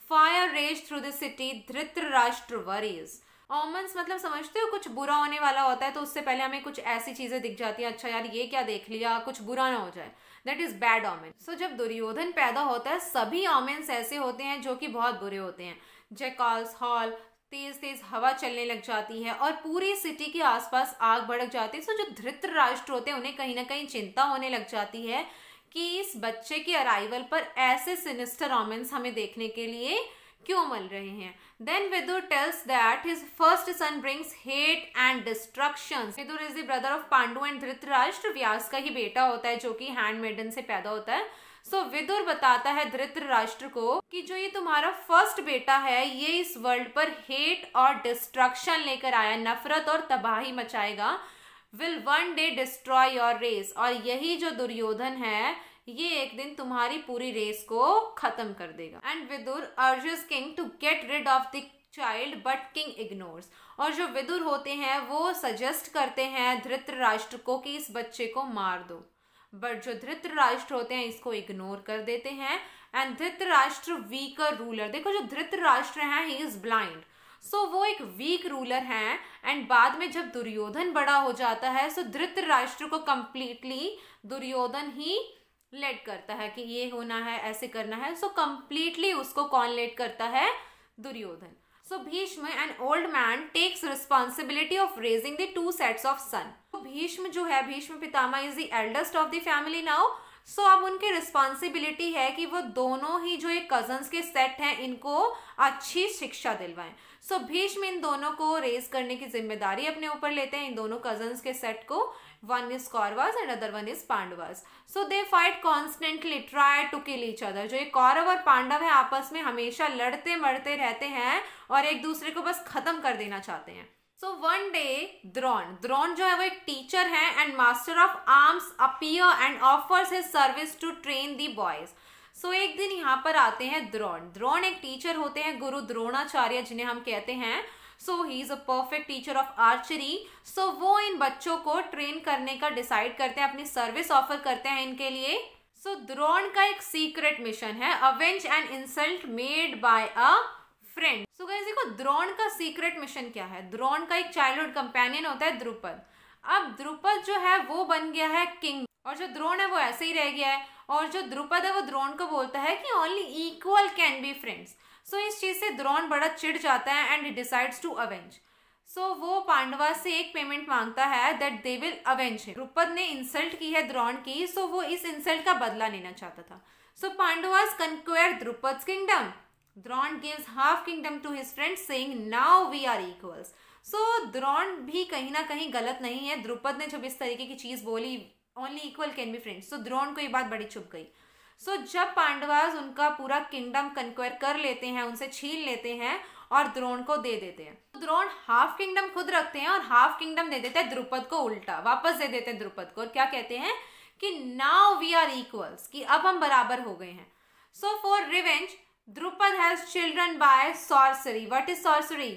fire rage through the city Dhritarashtra worries omens मतलब समझते हो कुछ बुरा होने वाला होता है तो उससे पहले हमें कुछ ऐसी चीज़ें दिख जाती हैं अच्छा यार ये क्या देख लिया कुछ बुरा ना हो जाए that is bad omen so जब दुर्योधन पैदा होता है सभी ऑमेंस ऐसे होते हैं जो कि बहुत बुरे होते हैं जैकॉल्स हॉल तेज तेज हवा चलने लग जाती है और पूरी सिटी के आसपास आग भड़क जाती है सो जो धृत राष्ट्र होते हैं उन्हें कहीं ना कहीं चिंता होने लग जाती है कि इस बच्चे के अराइवल पर ऐसे सिनिस्टर ऑमेंस हमें देखने के लिए क्यों मल रहे हैं then Vidura tells that his first son brings hate and destruction Vidura is the brother of Pandu and Dhritarashtra Vyasa का ही बेटा होता है जो कि हैंडमेडन से पैदा होता है सो so, विदुर बताता है धृतराष्ट्र को कि जो ये तुम्हारा फर्स्ट बेटा है ये इस वर्ल्ड पर हेट और डिस्ट्रक्शन लेकर आया नफरत और तबाही मचाएगा will one day destroy your race और यही जो दुर्योधन है ये एक दिन तुम्हारी पूरी रेस को खत्म कर देगा and Vidura urges king to get rid of the child but king ignores और जो विदुर होते हैं वो सजेस्ट करते हैं धृतराष्ट्र को कि इस बच्चे को मार दो बट जो धृतराष्ट्र होते हैं इसको इग्नोर कर देते हैं एंड धृतराष्ट्र वीकर रूलर देखो जो धृतराष्ट्र हैं ही इज ब्लाइंड सो वो एक वीक रूलर हैं एंड बाद में जब दुर्योधन बड़ा हो जाता है सो धृतराष्ट्र को कंप्लीटली दुर्योधन ही लेट करता है कि ये होना है ऐसे करना है सो so, कंप्लीटली उसको कौन लेट करता है Duryodhana so so Bhishma an old man takes responsibility of raising the two sets of son Bhishma जो है Bhishma Pitamah is the eldest of the family now so अब उनकी रिस्पॉन्सिबिलिटी है कि वो दोनों ही जो ये कजन्स के सेट हैं इनको अच्छी शिक्षा दिलवाएं सो so, भीष्म इन दोनों को रेज करने की जिम्मेदारी अपने ऊपर लेते हैं इन दोनों कजन्स के सेट को one is Kauravas and other one is Pandavas. So they fight constantly, try to kill each other. जो ये कौरव और पांडव है आपस में हमेशा लड़ते मरते रहते हैं और एक दूसरे को बस खत्म कर देना चाहते हैं सो वन डे द्रोन द्रोन जो है वो एक टीचर है and master of arms appear and offers his service to train the boys so एक दिन यहाँ पर आते हैं द्रोण द्रोण एक टीचर होते हैं गुरु द्रोणाचार्य जिन्हें हम कहते हैं so he is a perfect teacher of archery so वो इन बच्चों को ट्रेन करने का डिसाइड करते हैं अपनी सर्विस ऑफर करते हैं इनके लिए सो so, द्रोण का एक सीक्रेट मिशन है avenge and insult made by a friend so guys देखो द्रोण का सीक्रेट मिशन क्या है द्रोण का एक चाइल्डहुड कंपेनियन होता है द्रुपद अब द्रुपद जो है वो बन गया है किंग और जो द्रोण है वो ऐसे ही रह गया है और जो द्रुपद है वो द्रोण को बोलता है कि only equal can be friends so so, इस चीज़ से द्रोण बड़ा चिढ़ जाता है and decides to avenge so वो पांडवा से एक पेमेंट मांगता है that they will avenge him Drupada ने इंसल्ट की है द्रोण की सो so वो इस इंसल्ट का बदला लेना चाहता था so Pandavas conquer Drupada kingdom Drona gives half kingdom to his friend saying now we are equals so Drona भी कहीं ना कहीं गलत नहीं है द्रुपद ने जब इस तरीके की चीज़ बोली only equal can be friends so Drona को ये बात बड़ी चुप गई सो so, जब पांडवाज उनका पूरा किंगडम कंक्वेयर कर लेते हैं उनसे छीन लेते हैं और द्रोण को दे देते हैं तो द्रोण हाफ किंगडम खुद रखते हैं और हाफ किंगडम दे देते हैं द्रुपद को उल्टा वापस दे देते हैं द्रुपद को और क्या कहते हैं कि नाउ वी आर इक्वल्स कि अब हम बराबर हो गए हैं so for revenge Drupada has children by sorcery what is sorcery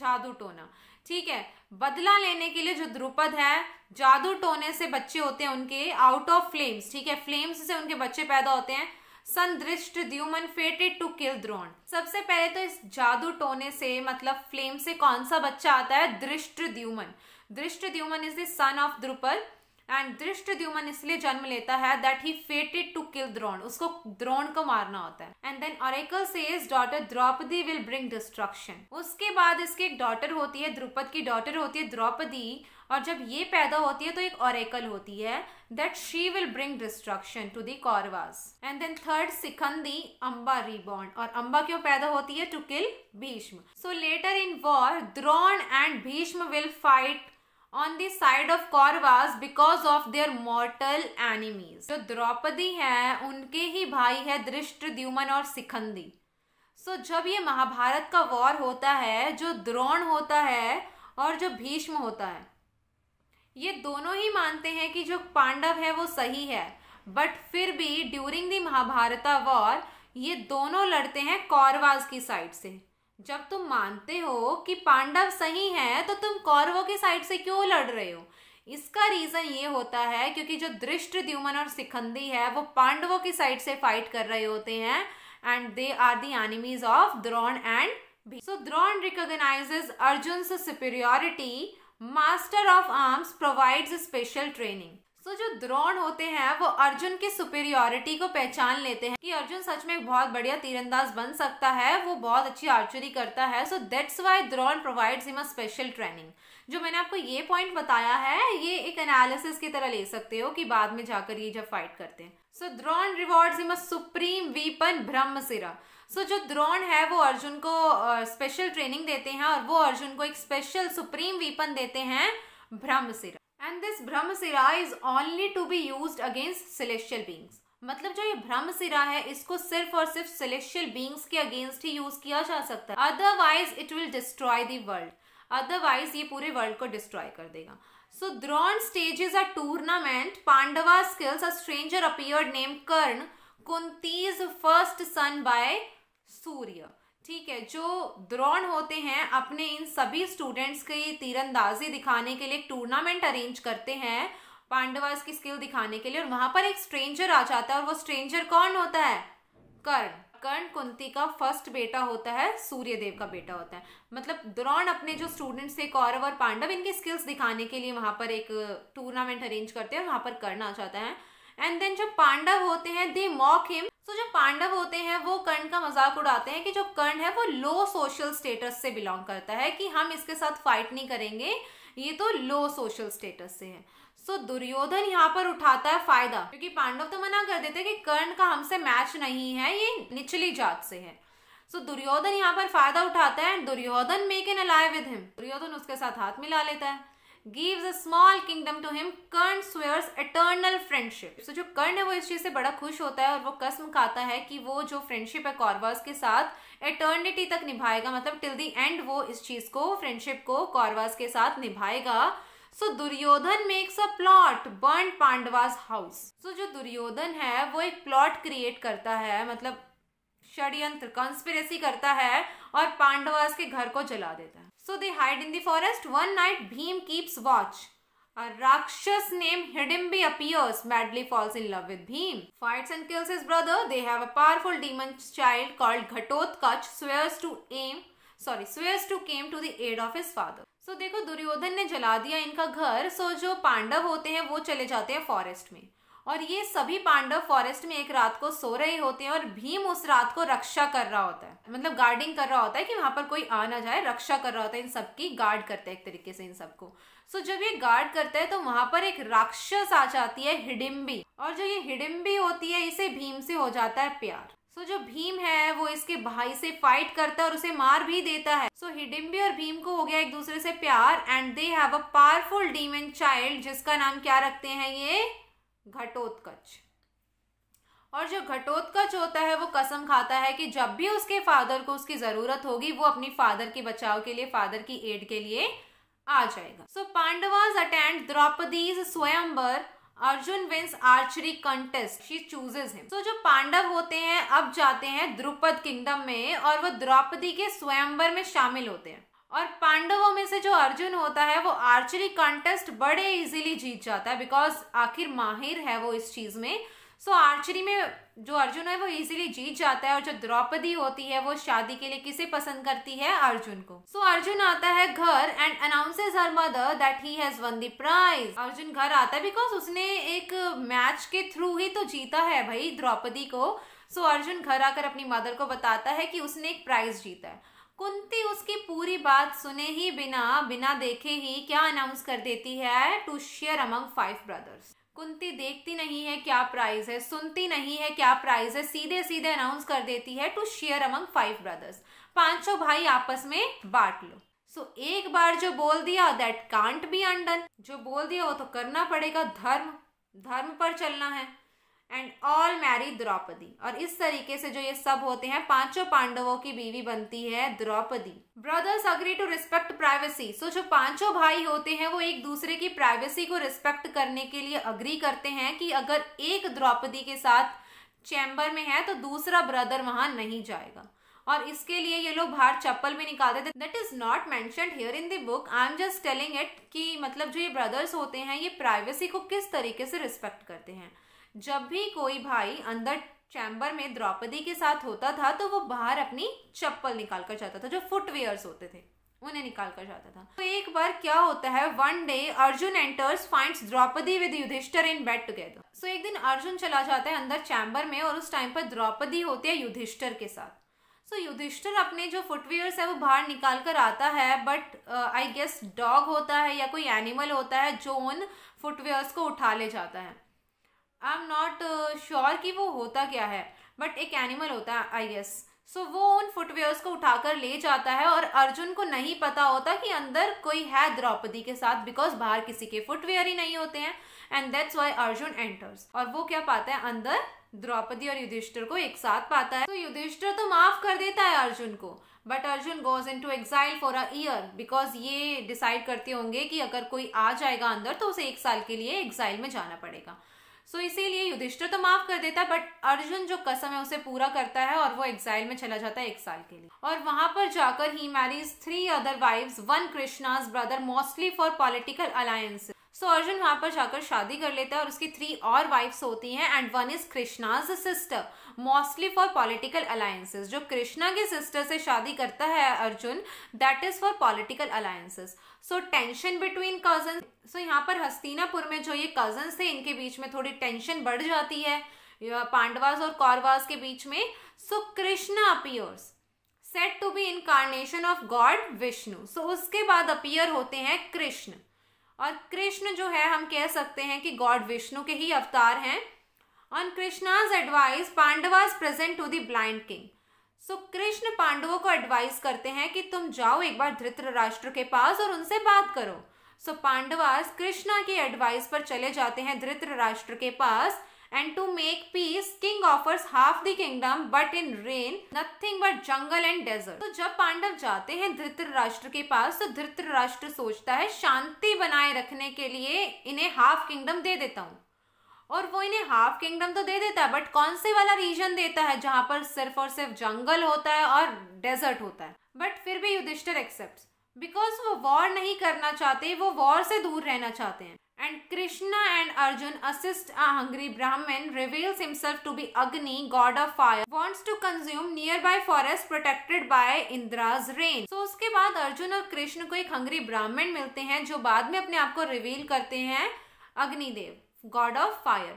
जादू टोना ठीक है बदला लेने के लिए जो द्रुपद है जादू टोने से बच्चे होते हैं उनके आउट ऑफ फ्लेम्स ठीक है फ्लेम्स से उनके बच्चे पैदा होते हैं संदृष्ट द्यूमन फेटेड टू किल द्रोण सबसे पहले तो इस जादू टोने से मतलब फ्लेम से कौन सा बच्चा आता है Dhrishtadyumna Dhrishtadyumna is the son of Drupada and Dhrishtadyumna इसलिए जन्म लेता है that he fated to kill Drona उसको द्रोण को मारना होता है एंड देन ऑरेकल से daughter Draupadi will bring destruction उसके बाद इसकी एक डॉटर होती है द्रुपद की डॉटर होती है द्रौपदी और जब ये पैदा होती है तो एक ऑरेकल होती है that she will bring destruction to the Kauravas and then third Shikhandi Amba reborn और अम्बा क्यों पैदा होती है to kill Bhishma so later in war Drona and Bhishma will fight on the side of Kauravas because of their mortal enemies जो द्रौपदी हैं उनके ही भाई है दृष्ट द्युमन और सिखंदी सो so, जब ये महाभारत का वॉर होता है जो द्रोण होता है और जो भीष्म होता है ये दोनों ही मानते हैं कि जो पांडव है वो सही है बट फिर भी ड्यूरिंग द महाभारता वॉर ये दोनों लड़ते हैं कौरवाज की साइड से जब तुम मानते हो कि पांडव सही है तो तुम कौरवों की साइड से क्यों लड़ रहे हो इसका रीज़न ये होता है क्योंकि जो दृष्ट द्युमन और सिखंदी है वो पांडवों की साइड से फाइट कर रहे होते हैं and they are the enemies of Drona and so Drona recognise Arjuna superiority master of arms provides special training so जो द्रोण होते हैं वो अर्जुन की सुपेरियोरिटी को पहचान लेते हैं कि अर्जुन सच में बहुत बढ़िया तीरंदाज बन सकता है वो बहुत अच्छी आर्चरी करता है so that's why Drona provides him a special training जो मैंने आपको ये पॉइंट बताया है ये एक एनालिसिस की तरह ले सकते हो कि बाद में जाकर ये जब फाइट करते हैं so Drona rewards him a supreme weapon Brahmashira so so, जो द्रोण है वो अर्जुन को स्पेशल uh, ट्रेनिंग देते हैं और वो अर्जुन को एक स्पेशल सुप्रीम वीपन देते हैं Brahmashira and this Brahmashira is only to be use against celestial beings मतलब जो ये ब्रह्मसिरा है इसको सिर्फ और सिर्फ सिलेशियल बींग्स के अगेंस्ट ही यूज किया जा सकता है otherwise it will destroy the world otherwise ये पूरे वर्ल्ड को डिस्ट्रॉय कर देगा So Drawn stages a tournament Pandava skills a stranger appeared name Karna Kunti's first son by Surya ठीक है जो द्रोण होते हैं अपने इन सभी स्टूडेंट्स की तीरंदाजी दिखाने के लिए एक टूर्नामेंट अरेंज करते हैं पांडवास की स्किल दिखाने के लिए और वहां पर एक स्ट्रेंजर आ जाता है और वो स्ट्रेंजर कौन होता है कर्ण कर्ण कुंती का फर्स्ट बेटा होता है सूर्यदेव का बेटा होता है मतलब द्रोण अपने जो स्टूडेंट्स थे कौरव और पांडव इनकी स्किल्स दिखाने के लिए वहां पर एक टूर्नामेंट अरेंज करते हैं वहां पर कर्ण आ जाता है एंड देन जो पांडव होते हैं दे मॉक हिम सो जो पांडव होते हैं वो कर्ण का मजाक उड़ाते हैं कि जो कर्ण है वो लो सोशल स्टेटस से बिलोंग करता है कि हम इसके साथ फाइट नहीं करेंगे ये तो लो सोशल स्टेटस से है सो so, दुर्योधन यहाँ पर उठाता है फायदा क्योंकि पांडव तो मना कर देते कि कर्ण का हमसे मैच नहीं है ये निचली जात से है सो so, दुर्योधन यहाँ पर फायदा उठाता है and Duryodhana make an ally with him Duryodhana उसके साथ हाथ मिला लेता है gives a small kingdom to him Karna swears eternal friendship तो जो कर्ण है वो इस चीज़ से बड़ा खुश होता है और वो कसम खाता है कि वो जो फ्रेंडशिप है कौरवास के साथ एटर्निटी तक निभाएगा मतलब टिल दी एंड वो इस चीज़ को फ्रेंडशिप को कौरवास के साथ निभाएगा so so, Duryodhana makes a plot burn Pandavas house so जो दुर्योधन है वो एक प्लॉट क्रिएट करता है मतलब षड्यंत्र कॉन्स्पिरेसी करता है और पांडवास के घर को जला देता है So they hide in the forest. One night Bhim keeps watch. A Rakshas named Hidimbi appears, madly falls in love with Bhim. Fights and kills his brother. They have a powerful demon child called Ghatotkacha, swears to aim, sorry, swears to came to the aid of his father. So so, देखो दुर्योधन ने जला दिया इनका घर सो so, जो पांडव होते हैं वो चले जाते हैं फॉरेस्ट में और ये सभी पांडव फॉरेस्ट में एक रात को सो रहे होते हैं और भीम उस रात को रक्षा कर रहा होता है मतलब गार्डिंग कर रहा होता है कि वहां पर कोई आ ना जाए रक्षा कर रहा होता है इन सबकी गार्ड करता है एक तरीके से इन सबको सो so, जब ये गार्ड करता है तो वहां पर एक राक्षस आ जाती है हिडिम्बी और जो ये हिडिम्बी होती है इसे भीम से हो जाता है प्यार सो so, जो भीम है वो इसके भाई से फाइट करता है और उसे मार भी देता है सो so, हिडिम्बी और भीम को हो गया एक दूसरे से प्यार and they have a powerful demon child जिसका नाम क्या रखते हैं ये घटोत्कच और जो घटोत्कच होता है वो कसम खाता है कि जब भी उसके फादर को उसकी ज़रूरत होगी वो अपनी फादर के बचाव के लिए फादर की एड के लिए आ जाएगा सो Pandavas attend Draupadi's swayamvar Arjuna wins archery contest she chooses him so जो पांडव होते हैं अब जाते हैं द्रुपद किंगडम में और वो द्रौपदी के स्वयंवर में शामिल होते हैं और पांडवों में से जो अर्जुन होता है वो आर्चरी कॉन्टेस्ट बड़े इजीली जीत जाता है बिकॉज आखिर माहिर है वो इस चीज़ में सो so, आर्चरी में जो अर्जुन है वो इजीली जीत जाता है और जो द्रौपदी होती है वो शादी के लिए किसे पसंद करती है अर्जुन को सो so, अर्जुन आता है घर and announces her mother that he has won the prize Arjuna घर आता है बिकॉज उसने एक मैच के थ्रू ही तो जीता है भाई द्रौपदी को सो so, अर्जुन घर आकर अपनी मदर को बताता है कि उसने एक प्राइज जीता है कुंती उसकी पूरी बात सुने ही बिना बिना देखे ही क्या अनाउंस कर देती है to share among five brothers Kunti देखती नहीं है क्या प्राइस है सुनती नहीं है क्या प्राइस है सीधे सीधे अनाउंस कर देती है to share among five brothers पांचों भाई आपस में बांट लो सो so, एक बार जो बोल दिया दैट कांट बी अंडन जो बोल दिया वो तो करना पड़ेगा धर्म धर्म पर चलना है एंड ऑल मैरी द्रौपदी और इस तरीके से जो ये सब होते हैं पांचों पांडवों की बीवी बनती है Draupadi brothers agree to respect privacy so जो पांचों भाई होते हैं वो एक दूसरे की प्राइवेसी को रिस्पेक्ट करने के लिए अग्री करते हैं कि अगर एक द्रौपदी के साथ चैम्बर में है तो दूसरा ब्रदर वहां नहीं जाएगा और इसके लिए ये लोग बाहर चप्पल भी निकालते थे that is not mention here in the book I am just telling it कि मतलब जो ये ब्रदर्स होते हैं ये प्राइवेसी को किस तरीके से रिस्पेक्ट करते हैं जब भी कोई भाई अंदर चैम्बर में द्रौपदी के साथ होता था तो वो बाहर अपनी चप्पल निकाल कर जाता था जो फुटवेयर्स होते थे उन्हें निकाल कर जाता था तो एक बार क्या होता है one day Arjun enters finds Draupadi with Yudhishthir in bed together so एक दिन अर्जुन चला जाता है अंदर चैम्बर में और उस टाइम पर द्रौपदी होती है युधिष्ठर के साथ सो so, युधिष्ठर अपने जो फुटवेयर्स है वो बाहर निकाल कर आता है बट आई गेस डॉग होता है या कोई एनिमल होता है जो उन फुटवेयर्स को उठा ले जाता है आई एम नॉट श्योर कि वो होता क्या है बट एक एनिमल होता है आई गेस सो वो उन फुटवेयर्स को उठाकर ले जाता है और अर्जुन को नहीं पता होता कि अंदर कोई है द्रौपदी के साथ बिकॉज बाहर किसी के फुटवेयर ही नहीं होते हैं and that's why Arjun enters और वो क्या पाता है अंदर द्रौपदी और युधिष्ठिर को एक साथ पाता है तो युधिष्ठिर तो माफ कर देता है अर्जुन को but Arjun goes in to exile for a year because ये डिसाइड करते होंगे कि अगर कोई आ जाएगा अंदर तो उसे एक साल के लिए एग्जाइल में जाना पड़ेगा सो so, इसीलिए युधिष्ठर तो माफ कर देता है बट अर्जुन जो कसम है उसे पूरा करता है और वो एक्साइल में चला जाता है एक साल के लिए और वहां पर जाकर ही marriage three other wife one Krishna's brother mostly for political alliance so Arjun वहां पर जाकर शादी कर लेता है और उसकी थ्री और वाइफ्स होती हैं and one is Krishna's sister mostly for political alliances जो कृष्णा के सिस्टर से शादी करता है Arjun that is for political alliances so tension between cousin so यहाँ पर हस्तिनापुर में जो ये कजन थे इनके बीच में थोड़ी टेंशन बढ़ जाती है पांडवास और कौरवास के बीच में so Krishna appears set to be incarnation of god Vishnu so उसके बाद अपियर होते हैं कृष्ण और कृष्ण जो है हम कह सकते हैं कि गॉड विष्णु के ही अवतार हैं on Krishna's advice Pandavas present to the blind king so so, Krishna पांडवों को एडवाइस करते हैं कि तुम जाओ एक बार धृतराष्ट्र के पास और उनसे बात करो सो so, पांडवास कृष्णा के एडवाइस पर चले जाते हैं धृतराष्ट्र के पास and to make peace king offers half the kingdom but in rain nothing but jungle and desert तो जब पांडव जाते हैं धृतराष्ट्र के पास तो धृतराष्ट्र सोचता है शांति बनाए रखने के लिए इन्हें हाफ किंगडम दे देता हूँ और वो इन्हें हाफ किंगडम तो दे देता है बट कौन से वाला रीजन देता है जहां पर सिर्फ और सिर्फ जंगल होता है और डेजर्ट होता है बट फिर भी युधिष्ठिर एक्सेप्ट बिकॉज वो वॉर नहीं करना चाहते वो वॉर से दूर रहना चाहते हैं and Krishna and Arjun assist assist hungry Brahmin brahmin himself to be Agni god of fire fire to consume nearby forest protected by Indra's rain so उसके बाद अर्जुन और कृष्ण को एक हंग्री ब्राह्मण मिलते हैं जो बाद में अपने आप को रिवील करते हैं अग्निदेव गॉड ऑफ फायर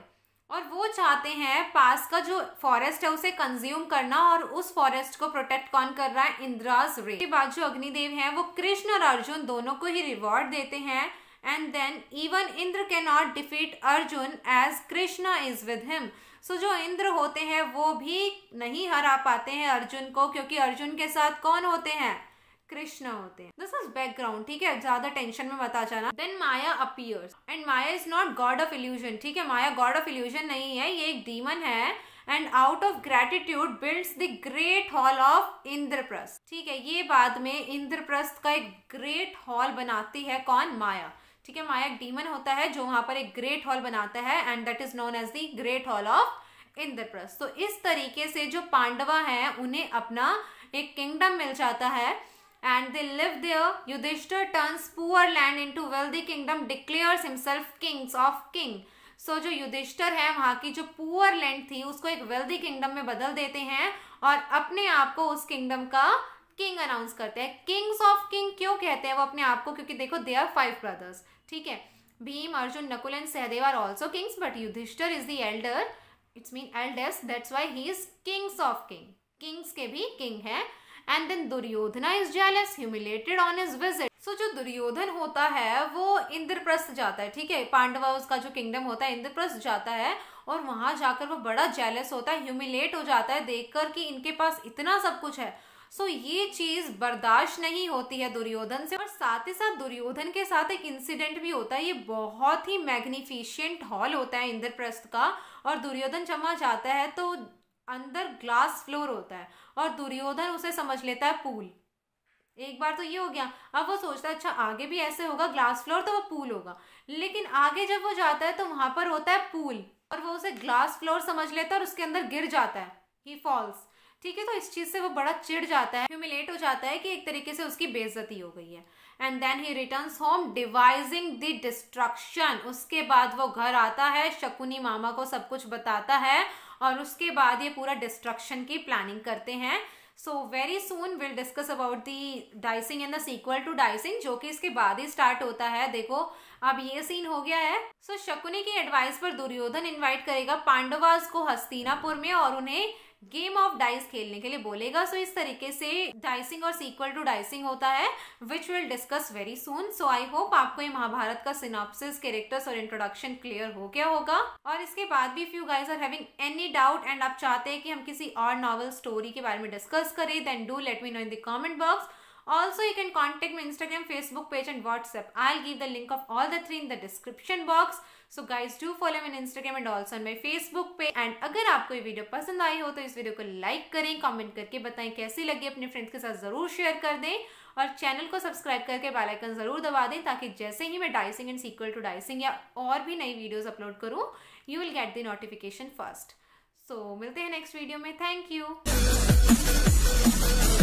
और वो चाहते हैं पास का जो फॉरेस्ट है उसे कंज्यूम करना और उस फॉरेस्ट को प्रोटेक्ट कौन कर रहा है इंद्राज रे के बाद जो अग्निदेव हैं वो कृष्ण और अर्जुन दोनों को ही रिवॉर्ड देते हैं and then even Indra can not defeat Arjun as Krishna is with him so जो इंद्र होते हैं वो भी नहीं हरा पाते हैं अर्जुन को क्योंकि अर्जुन के साथ कौन होते हैं कृष्ण होते हैं दिस इज बैकग्राउंड ठीक है ज्यादा टेंशन में बता जाना then Maya appears and Maya is not god of illusion ठीक है माया गॉड ऑफ इल्यूजन नहीं है ये एक डीमन है and out of gratitude builds the great hall of Indraprastha ठीक है ये बाद में इंद्रप्रस्थ का एक ग्रेट हॉल बनाती है कौन माया ठीक है माया एक डीमन होता है जो वहां पर एक ग्रेट हॉल बनाता है and that is known as the great hall of Indraprastha तो इस तरीके से जो पांडवा है उन्हें अपना एक किंगडम मिल जाता है and they live there, Yudhishthir turns poor land into wealthy kingdom, declares himself kings of king. So so, जो युधिष्ठर है वहाँ की जो पुअर लैंड थी उसको एक वेल्दी किंगडम में बदल देते हैं और अपने आप को उस किंगडम का किंग अनाउंस करते हैं किंग्स ऑफ किंग क्यों कहते हैं वो अपने आप को क्योंकि देखो दे आर फाइव ब्रदर्स ठीक है Bhim Arjun Nakul and Sahdev are also kings but Yudhishthir is the elder it's mean eldest that's why he is kings of king kings के भी किंग है and then Duryodhana is jealous humiliated on his visit so जो दुर्योधन होता है वो इंद्रप्रस्थ जाता है ठीक है पांडवा उसका जो किंगडम होता है इंद्रप्रस्थ जाता है और वहां जाकर वो बड़ा जेलस होता है ह्यूमिलेट हो जाता है देखकर कि इनके पास इतना सब कुछ है सो so, ये चीज बर्दाश्त नहीं होती है दुर्योधन से और साथ ही साथ दुर्योधन के साथ एक इंसिडेंट भी होता है ये बहुत ही मैग्निफिशियंट हॉल होता है इंद्रप्रस्थ का और दुर्योधन जमा जाता है तो अंदर ग्लास फ्लोर होता है और दुर्योधन उसे समझ लेता है पूल एक बार तो ये हो गया अब वो सोचता है अच्छा आगे भी ऐसे होगा ग्लास फ्लोर तो वो पूल होगा लेकिन आगे जब वो जाता है तो वहां पर होता है पूल और वो उसे ग्लास फ्लोर समझ लेता है और उसके अंदर गिर जाता है ही फॉल्स ठीक है तो इस चीज़ से वो बड़ा चिढ़ जाता है ह्यूमिलेट हो जाता है कि एक तरीके से उसकी बेजती हो गई है and then he return home devising the destruction उसके बाद वो घर आता है शकुनी मामा को सब कुछ बताता है और उसके बाद ये पूरा डिस्ट्रक्शन की प्लानिंग करते हैं so very soon will discuss about the dicing and the sequel to dicing जो कि इसके बाद ही स्टार्ट होता है देखो अब ये सीन हो गया है सो so, शकुनी की एडवाइस पर दुर्योधन इनवाइट करेगा पांडवास को हस्तिनापुर में और उन्हें गेम ऑफ डाइस खेलने के लिए बोलेगा सो so, इस तरीके से डाइसिंग और सीक्वल टू डाइसिंग होता है which will discuss very soon so I hope आपको ये महाभारत का सिनॉप्सिस कैरेक्टर्स और इंट्रोडक्शन क्लियर हो गया होगा और इसके बाद भी if you guys are having any doubt and आप चाहते हैं कि हम किसी और नॉवल स्टोरी के बारे में डिस्कस करें then do let me know in the comment box Also, you can contact my Instagram, Facebook page and WhatsApp. I'll give the link of all the three in the description box. So guys do follow main Instagram and also मेरे my Facebook पे and अगर आपको ये video पसंद आई हो तो इस video को लाइक करें कॉमेंट करके बताएं कैसी लगी अपने फ्रेंड्स के साथ जरूर शेयर कर दें और चैनल को सब्सक्राइब करके बेल आइकन जरूर दबा दें ताकि जैसे ही मैं dicing and sequel to dicing या और भी नई वीडियोस अपलोड करूँ you will get the notification first so मिलते हैं नेक्स्ट वीडियो में थैंक यू